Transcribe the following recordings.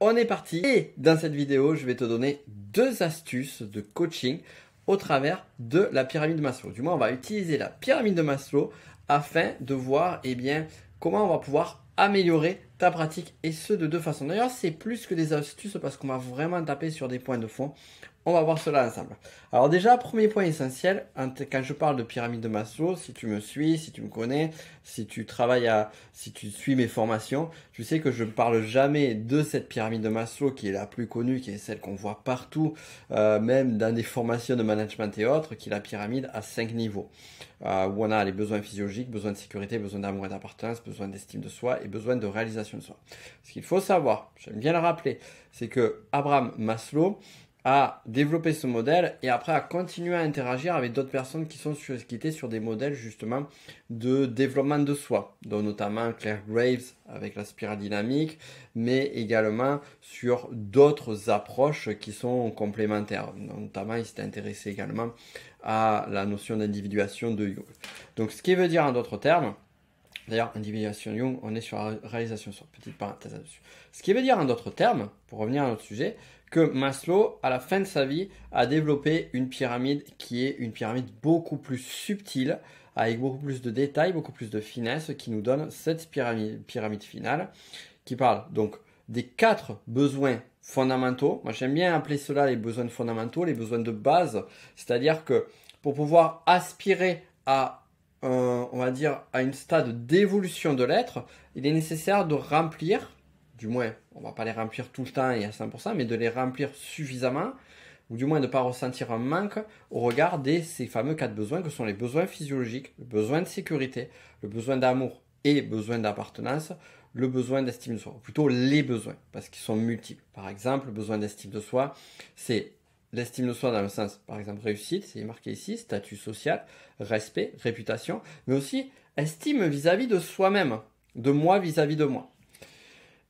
On est parti et dans cette vidéo, je vais te donner deux astuces de coaching au travers de la pyramide de Maslow. Du moins, on va utiliser la pyramide de Maslow afin de voir eh bien, comment on va pouvoir améliorer ta pratique et ce de deux façons. D'ailleurs, c'est plus que des astuces parce qu'on va vraiment taper sur des points de fond. On va voir cela ensemble. Alors déjà, premier point essentiel, quand je parle de pyramide de Maslow, si tu me suis, si tu me connais, si tu travailles à, si tu suis mes formations, tu sais que je ne parle jamais de cette pyramide de Maslow qui est la plus connue, qui est celle qu'on voit partout, euh, même dans des formations de management et autres, qui est la pyramide à cinq niveaux. Euh, où on a les besoins physiologiques, besoin de sécurité, besoin d'amour et d'appartenance, besoin d'estime de soi et besoin de réalisation de soi. Ce qu'il faut savoir, j'aime bien le rappeler, c'est que Abraham Maslow, à développer ce modèle et après à continuer à interagir avec d'autres personnes qui sont sur, qui étaient sur des modèles justement de développement de soi, dont notamment Claire Graves avec la spirale dynamique, mais également sur d'autres approches qui sont complémentaires. Notamment, il s'est intéressé également à la notion d'individuation de Jung. Donc, ce qui veut dire en d'autres termes, D'ailleurs, individuation, on est sur la réalisation sur petite parenthèse là-dessus. Ce qui veut dire, en d'autres termes, pour revenir à notre sujet, que Maslow, à la fin de sa vie, a développé une pyramide qui est une pyramide beaucoup plus subtile, avec beaucoup plus de détails, beaucoup plus de finesse, qui nous donne cette pyramide, pyramide finale, qui parle donc des quatre besoins fondamentaux. Moi, j'aime bien appeler cela les besoins fondamentaux, les besoins de base, c'est-à-dire que pour pouvoir aspirer à euh, on va dire, à une stade d'évolution de l'être, il est nécessaire de remplir, du moins, on va pas les remplir tout le temps et à 100%, mais de les remplir suffisamment, ou du moins de ne pas ressentir un manque au regard de ces fameux quatre besoins que sont les besoins physiologiques, le besoin de sécurité, le besoin d'amour et besoin d'appartenance, le besoin d'estime de soi, ou plutôt les besoins, parce qu'ils sont multiples. Par exemple, le besoin d'estime de soi, c'est L'estime de soi dans le sens, par exemple, réussite, c'est marqué ici, statut social, respect, réputation, mais aussi estime vis-à-vis de soi-même, de moi vis-à-vis de moi.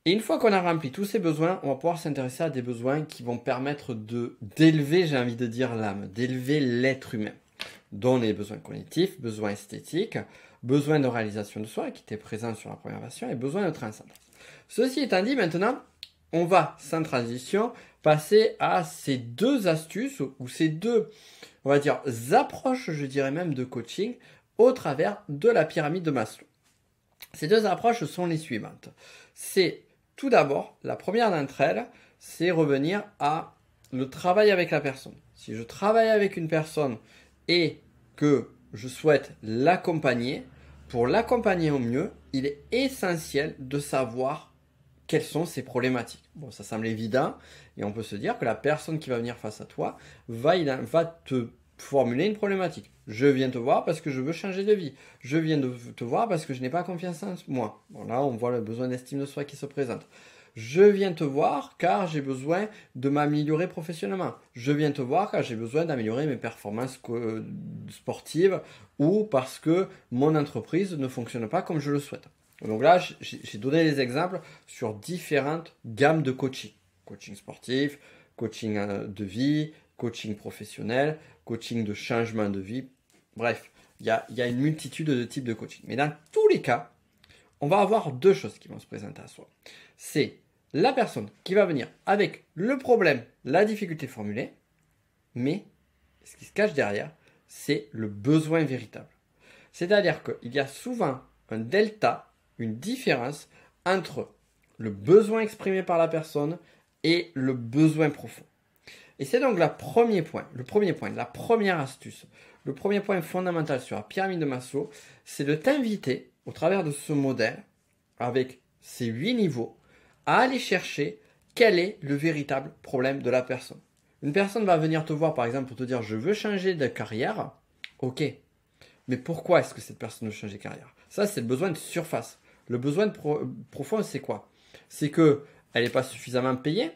Et une fois qu'on a rempli tous ces besoins, on va pouvoir s'intéresser à des besoins qui vont permettre de d'élever, j'ai envie de dire, l'âme, d'élever l'être humain, dont les besoins cognitifs, besoins esthétiques, besoins de réalisation de soi qui étaient présents sur la première version et besoins de transcendance. Ceci étant dit, maintenant, on va, sans transition, passer à ces deux astuces ou ces deux, on va dire, approches, je dirais même, de coaching au travers de la pyramide de Maslow. Ces deux approches sont les suivantes. C'est tout d'abord, la première d'entre elles, c'est revenir à le travail avec la personne. Si je travaille avec une personne et que je souhaite l'accompagner, pour l'accompagner au mieux, il est essentiel de savoir quelles sont ces problématiques. Bon, ça semble évident, et on peut se dire que la personne qui va venir face à toi va, va te formuler une problématique. Je viens te voir parce que je veux changer de vie. Je viens de te voir parce que je n'ai pas confiance en moi. là, on voit le besoin d'estime de soi qui se présente. Je viens te voir car j'ai besoin de m'améliorer professionnellement. Je viens te voir car j'ai besoin d'améliorer mes performances euh, sportives ou parce que mon entreprise ne fonctionne pas comme je le souhaite. Donc là, j'ai donné des exemples sur différentes gammes de coaching. Coaching sportif, coaching euh, de vie, coaching professionnel, coaching de changement de vie. Bref, il y, y a, une multitude de types de coaching. Mais dans tous les cas, on va avoir deux choses qui vont se présenter à soi. C'est la personne qui va venir avec le problème, la difficulté formulée, mais ce qui se cache derrière, c'est le besoin véritable. C'est-à-dire qu'il y a souvent un delta une différence entre le besoin exprimé par la personne et le besoin profond. Et c'est donc le premier point, le premier point, la première astuce, le premier point fondamental sur la pyramide de Maslow, c'est de t'inviter au travers de ce modèle, avec ces huit niveaux, à aller chercher quel est le véritable problème de la personne. Une personne va venir te voir par exemple pour te dire je veux changer de carrière, ok, mais pourquoi est-ce que cette personne veut changer de carrière Ça c'est le besoin de surface. Le besoin profond, c'est quoi C'est que elle n'est pas suffisamment payée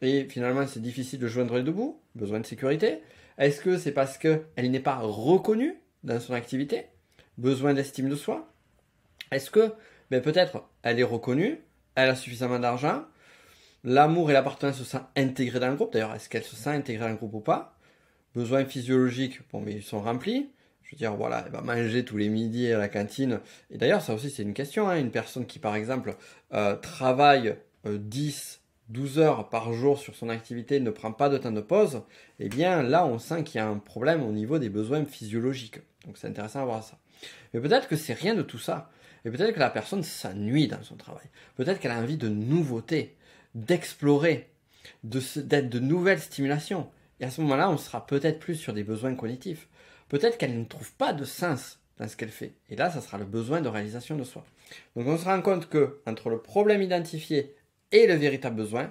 et finalement c'est difficile de joindre les deux bouts. Besoin de sécurité. Est-ce que c'est parce qu'elle n'est pas reconnue dans son activité Besoin d'estime de soi. Est-ce que mais ben, peut-être elle est reconnue, elle a suffisamment d'argent, l'amour et l'appartenance se sent intégrés dans le groupe. D'ailleurs, est-ce qu'elle se sent intégrée dans le groupe ou pas Besoins physiologiques, bon, mais ils sont remplis. Je veux dire, voilà, elle va manger tous les midis à la cantine. Et d'ailleurs, ça aussi, c'est une question. Hein. Une personne qui, par exemple, euh, travaille 10, euh, 12 heures par jour sur son activité, ne prend pas de temps de pause, eh bien là, on sent qu'il y a un problème au niveau des besoins physiologiques. Donc c'est intéressant à voir ça. Mais peut-être que c'est rien de tout ça. Et peut-être que la personne s'ennuie dans son travail. Peut-être qu'elle a envie de nouveautés, d'explorer, d'être de nouvelles stimulations. Et à ce moment-là, on sera peut-être plus sur des besoins cognitifs peut-être qu'elle ne trouve pas de sens dans ce qu'elle fait. Et là, ça sera le besoin de réalisation de soi. Donc on se rend compte que entre le problème identifié et le véritable besoin,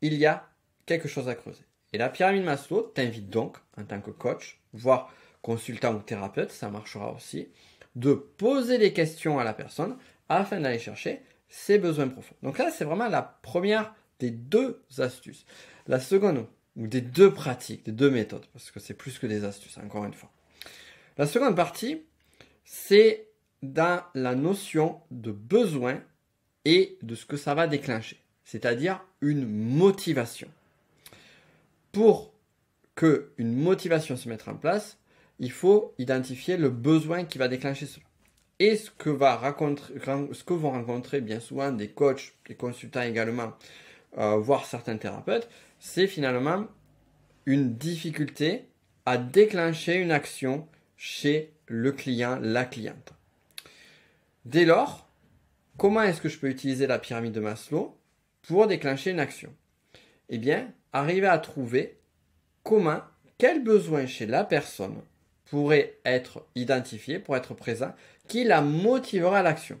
il y a quelque chose à creuser. Et la pyramide Maslow t'invite donc, en tant que coach, voire consultant ou thérapeute, ça marchera aussi, de poser des questions à la personne afin d'aller chercher ses besoins profonds. Donc là, c'est vraiment la première des deux astuces. La seconde, ou des deux pratiques, des deux méthodes, parce que c'est plus que des astuces, encore une fois. La seconde partie, c'est dans la notion de besoin et de ce que ça va déclencher, c'est-à-dire une motivation. Pour que une motivation se mette en place, il faut identifier le besoin qui va déclencher cela. Et ce que, va rencontrer, ce que vont rencontrer bien souvent des coachs, des consultants également, euh, voire certains thérapeutes, c'est finalement une difficulté à déclencher une action chez le client, la cliente. Dès lors, comment est-ce que je peux utiliser la pyramide de Maslow pour déclencher une action Eh bien, arriver à trouver comment, quel besoin chez la personne pourrait être identifié, pour être présent, qui la motivera à l'action.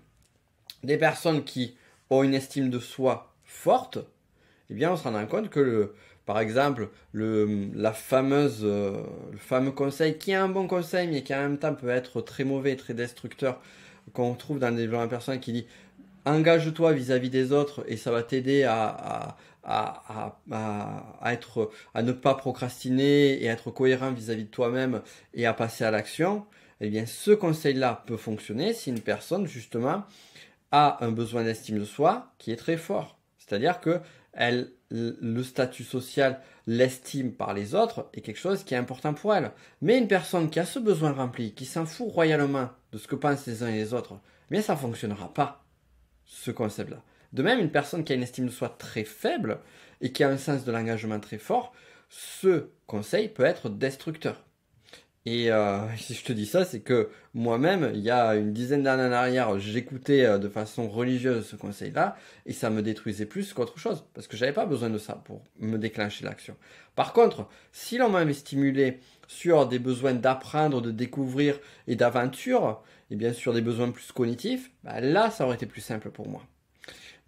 Des personnes qui ont une estime de soi forte, eh bien, on se rend compte que le, par exemple, le, la fameuse, euh, fameux conseil, qui est un bon conseil, mais qui en même temps peut être très mauvais, très destructeur, qu'on trouve dans le développement personne qui dit engage-toi vis-à-vis des autres et ça va t'aider à, être, à ne pas procrastiner et être cohérent vis-à-vis de toi-même et à passer à l'action. Eh bien, ce conseil-là peut fonctionner si une personne, justement, a un besoin d'estime de soi qui est très fort. C'est-à-dire que elle le statut social, l'estime par les autres est quelque chose qui est important pour elle. Mais une personne qui a ce besoin rempli, qui s'en fout royalement de ce que pensent les uns et les autres, bien ça ne fonctionnera pas, ce concept-là. De même, une personne qui a une estime de soi très faible et qui a un sens de l'engagement très fort, ce conseil peut être destructeur. Et euh, si je te dis ça, c'est que moi-même, il y a une dizaine d'années en arrière, j'écoutais euh, de façon religieuse ce conseil-là, et ça me détruisait plus qu'autre chose, parce que je n'avais pas besoin de ça pour me déclencher l'action. Par contre, si l'on m'avait stimulé sur des besoins d'apprendre, de découvrir et d'aventure, et bien sûr des besoins plus cognitifs, bah là, ça aurait été plus simple pour moi.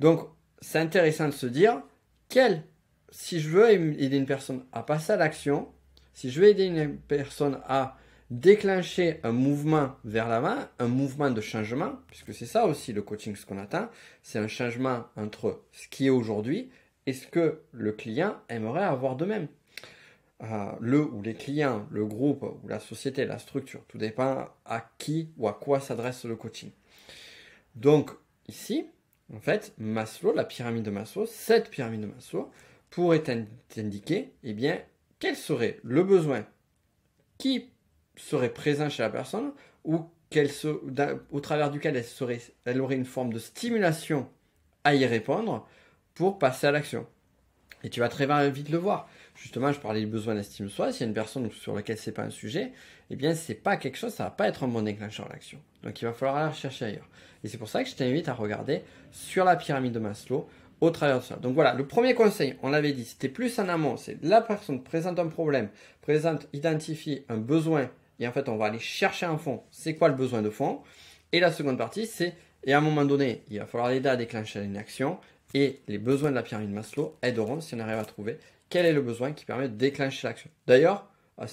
Donc, c'est intéressant de se dire, quel, si je veux aider une personne à passer à l'action, si je vais aider une personne à déclencher un mouvement vers l'avant, un mouvement de changement, puisque c'est ça aussi le coaching, ce qu'on attend, c'est un changement entre ce qui est aujourd'hui et ce que le client aimerait avoir de même. Euh, le ou les clients, le groupe ou la société, la structure, tout dépend à qui ou à quoi s'adresse le coaching. Donc ici, en fait, Maslow, la pyramide de Maslow, cette pyramide de Maslow, pourrait indiquer eh bien, quel serait le besoin qui serait présent chez la personne ou au travers duquel elle, aurait une forme de stimulation à y répondre pour passer à l'action. Et tu vas très vite le voir. Justement, je parlais du besoin d'estime soi. S'il y a une personne sur laquelle n'est pas un sujet, eh bien, c'est pas quelque chose, ça va pas être un bon déclencheur à l'action. Donc, il va falloir aller chercher ailleurs. Et c'est pour ça que je t'invite à regarder sur la pyramide de Maslow au travers Donc voilà, le premier conseil, on l'avait dit, c'était plus en amont, c'est la personne présente un problème, présente, identifie un besoin, et en fait on va aller chercher un fond, c'est quoi le besoin de fond. Et la seconde partie, c'est, et à un moment donné, il va falloir l'aider à déclencher une action, et les besoins de la pyramide Maslow aideront, si on arrive à trouver, quel est le besoin qui permet de déclencher l'action. D'ailleurs,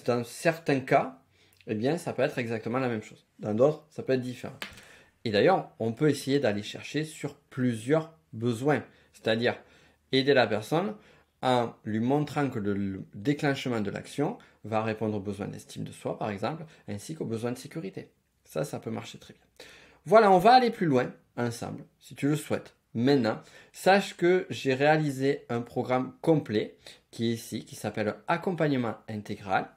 dans euh, certains cas, eh bien, ça peut être exactement la même chose. Dans d'autres, ça peut être différent. Et d'ailleurs, on peut essayer d'aller chercher sur plusieurs besoins c'est-à-dire aider la personne en lui montrant que le déclenchement de l'action va répondre aux besoins d'estime de soi, par exemple, ainsi qu'aux besoins de sécurité. Ça, ça peut marcher très bien. Voilà, on va aller plus loin ensemble, si tu le souhaites. Maintenant, sache que j'ai réalisé un programme complet qui est ici, qui s'appelle Accompagnement intégral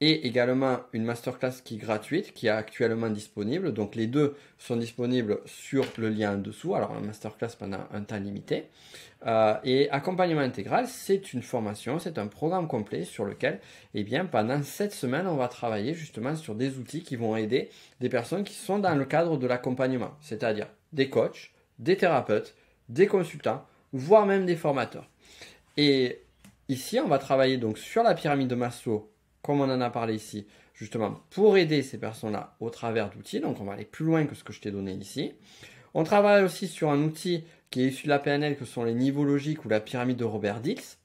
et également une masterclass qui est gratuite, qui est actuellement disponible. Donc les deux sont disponibles sur le lien en dessous. Alors la masterclass pendant un temps limité. Euh, et accompagnement intégral, c'est une formation, c'est un programme complet sur lequel, et eh bien, pendant cette semaine, on va travailler justement sur des outils qui vont aider des personnes qui sont dans le cadre de l'accompagnement, c'est-à-dire des coachs, des thérapeutes, des consultants, voire même des formateurs. Et ici, on va travailler donc sur la pyramide de Maslow comme on en a parlé ici, justement pour aider ces personnes-là au travers d'outils. Donc on va aller plus loin que ce que je t'ai donné ici. On travaille aussi sur un outil qui est issu de la PNL, que sont les niveaux logiques ou la pyramide de Robert Dix.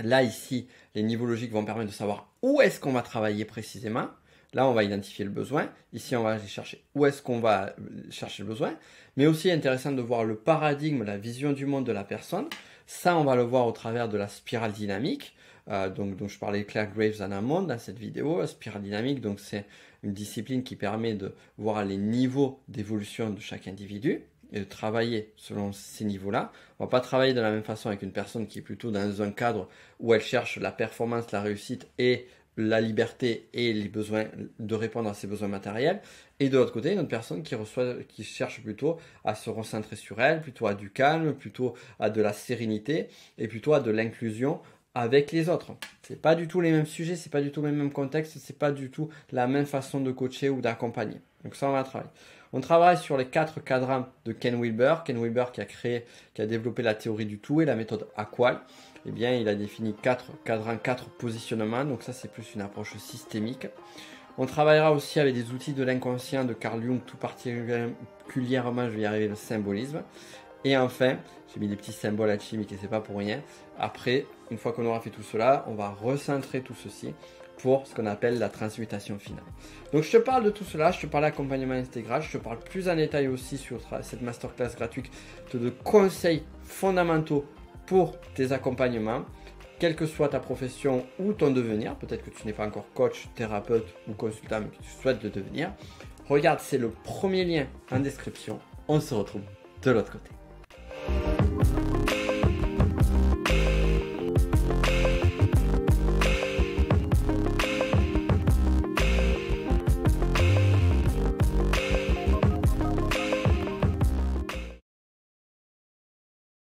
Là, ici, les niveaux logiques vont permettre de savoir où est-ce qu'on va travailler précisément. Là, on va identifier le besoin. Ici, on va aller chercher où est-ce qu'on va euh, chercher le besoin. Mais aussi, intéressant de voir le paradigme, la vision du monde de la personne. Ça, on va le voir au travers de la spirale dynamique. Euh, donc, dont je parlais Claire Graves en amont dans cette vidéo, euh, spirale dynamique, donc c'est une discipline qui permet de voir les niveaux d'évolution de chaque individu et de travailler selon ces niveaux-là. On va pas travailler de la même façon avec une personne qui est plutôt dans un cadre où elle cherche la performance, la réussite et la liberté et les besoins de répondre à ses besoins matériels et de l'autre côté une autre personne qui reçoit qui cherche plutôt à se recentrer sur elle plutôt à du calme plutôt à de la sérénité et plutôt à de l'inclusion avec les autres. C'est pas du tout les mêmes sujets, c'est pas du tout les mêmes contextes, c'est pas du tout la même façon de coacher ou d'accompagner. Donc ça, on va travailler. On travaille sur les quatre cadrans de Ken Wilber. Ken Wilber qui a créé, qui a développé la théorie du tout et la méthode Aqual. Eh bien, il a défini quatre cadrans, quatre positionnements. Donc ça, c'est plus une approche systémique. On travaillera aussi avec des outils de l'inconscient de Carl Jung, tout particulièrement, je vais y arriver, le symbolisme. Et enfin, j'ai mis des petits symboles à qui et c'est pas pour rien. Après, une fois qu'on aura fait tout cela, on va recentrer tout ceci pour ce qu'on appelle la transmutation finale. Donc je te parle de tout cela, je te parle d'accompagnement intégral, je te parle plus en détail aussi sur cette masterclass gratuite de conseils fondamentaux pour tes accompagnements, quelle que soit ta profession ou ton devenir. Peut-être que tu n'es pas encore coach, thérapeute ou consultant, mais que tu souhaites le devenir. Regarde, c'est le premier lien en description. On se retrouve de l'autre côté.